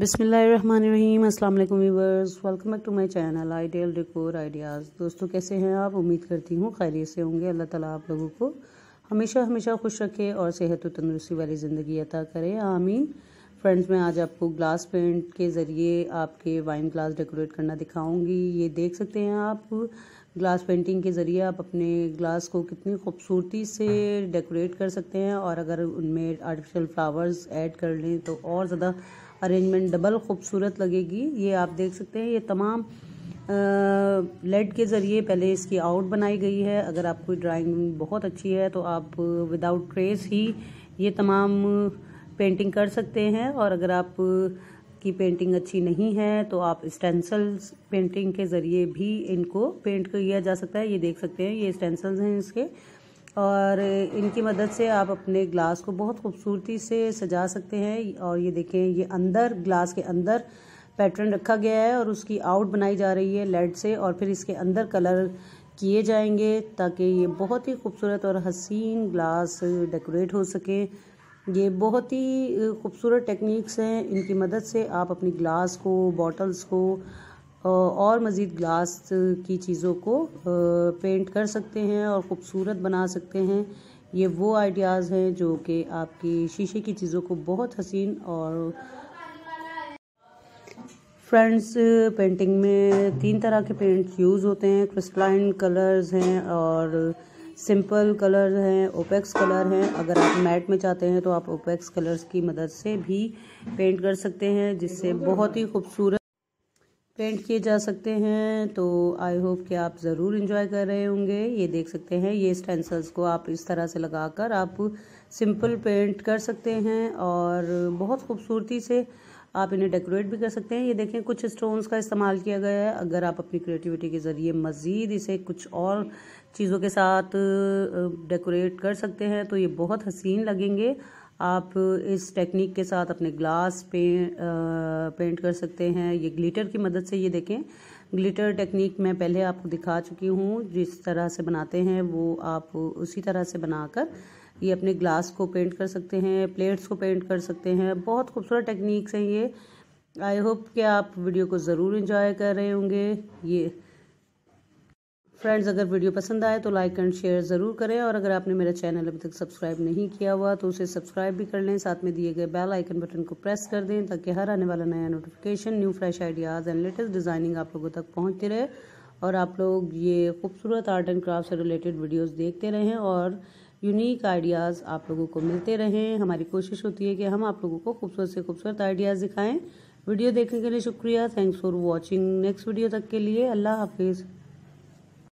बिसमीम अस्सलाम welcome back to my channel ideal decor ideas दोस्तों कैसे हैं आप उम्मीद करती हूँ खैरियत से होंगे अल्लाह ताला आप लोगों को हमेशा हमेशा खुश रखे और सेहत व तंदरुस्ती वाली ज़िंदगी अता करे आमीन फ्रेंड्स मैं आज आपको ग्लास पेंट के ज़रिए आपके वाइन ग्लास डेकोरेट करना दिखाऊंगी ये देख सकते हैं आप ग्लास पेंटिंग के ज़रिए आप अपने ग्लास को कितनी खूबसूरती से डेकोरेट कर सकते हैं और अगर उनमें आर्टिफिशियल फ्लावर्स ऐड कर लें तो और ज़्यादा अरेंजमेंट डबल खूबसूरत लगेगी ये आप देख सकते हैं ये तमाम लेड के ज़रिए पहले इसकी आउट बनाई गई है अगर आपकी ड्राइंग बहुत अच्छी है तो आप विदाउट ट्रेस ही ये तमाम पेंटिंग कर सकते हैं और अगर आप की पेंटिंग अच्छी नहीं है तो आप स्टेंसल्स पेंटिंग के ज़रिए भी इनको पेंट किया जा सकता है ये देख सकते हैं ये स्टेंसल्स हैं इसके और इनकी मदद से आप अपने ग्लास को बहुत खूबसूरती से सजा सकते हैं और ये देखें ये अंदर ग्लास के अंदर पैटर्न रखा गया है और उसकी आउट बनाई जा रही है लेड से और फिर इसके अंदर कलर किए जाएंगे ताकि ये बहुत ही खूबसूरत और हसीन ग्लास डेकोरेट हो सके ये बहुत ही खूबसूरत टेक्निक्स हैं इनकी मदद से आप अपनी ग्लास को बॉटल्स को और मज़ीद ग्लास की चीज़ों को पेंट कर सकते हैं और ख़ूबसूरत बना सकते हैं ये वो आइडियाज़ हैं जो कि आपकी शीशे की चीज़ों को बहुत हसीन और फ्रेंड्स पेंटिंग में तीन तरह के पेंट्स यूज़ होते हैं क्रिस्टलाइन कलर्स हैं और सिंपल कलर हैं ओपेक्स कलर हैं अगर आप मैट में चाहते हैं तो आप ओपेक्स कलर्स की मदद से भी पेंट कर सकते हैं जिससे बहुत ही खूबसूरत पेंट किए जा सकते हैं तो आई होप कि आप ज़रूर इन्जॉय कर रहे होंगे ये देख सकते हैं ये स्टेंसल्स को आप इस तरह से लगाकर आप सिंपल पेंट कर सकते हैं और बहुत खूबसूरती से आप इन्हें डेकोरेट भी कर सकते हैं ये देखें कुछ स्टोन्स का इस्तेमाल किया गया है अगर आप अपनी क्रिएटिविटी के ज़रिए मज़ीद इसे कुछ और चीज़ों के साथ डेकोरेट कर सकते हैं तो ये बहुत हसीन लगेंगे आप इस टेक्निक के साथ अपने ग्लास पे पेंट कर सकते हैं ये ग्लिटर की मदद से ये देखें ग्लिटर टेक्निक मैं पहले आपको दिखा चुकी हूँ जिस तरह से बनाते हैं वो आप उसी तरह से बनाकर ये अपने ग्लास को पेंट कर सकते हैं प्लेट्स को पेंट कर सकते हैं बहुत खूबसूरत टेक्निक्स हैं ये आई होप कि आप वीडियो को ज़रूर इंजॉय कर रहे होंगे ये फ्रेंड्स अगर वीडियो पसंद आए तो लाइक एंड शेयर ज़रूर करें और अगर आपने मेरा चैनल अभी तक सब्सक्राइब नहीं किया हुआ तो उसे सब्सक्राइब भी कर लें साथ में दिए गए बेल आइकन बटन को प्रेस कर दें ताकि हर आने वाला नया notification new fresh ideas and latest designing आप लोगों तक पहुँचते रहे और आप लोग ये खूबसूरत आर्ट एंड क्राफ्ट से रिलेटेड वीडियोज़ देखते रहें और यूनिक आइडियाज़ आप लोगों को मिलते रहें हमारी कोशिश होती है कि हम आप लोगों को खूबसूरत से खूबसूरत आइडियाज़ दिखाएं वीडियो देखने के लिए शुक्रिया thanks for watching next video तक के लिए अल्लाह हाफिज़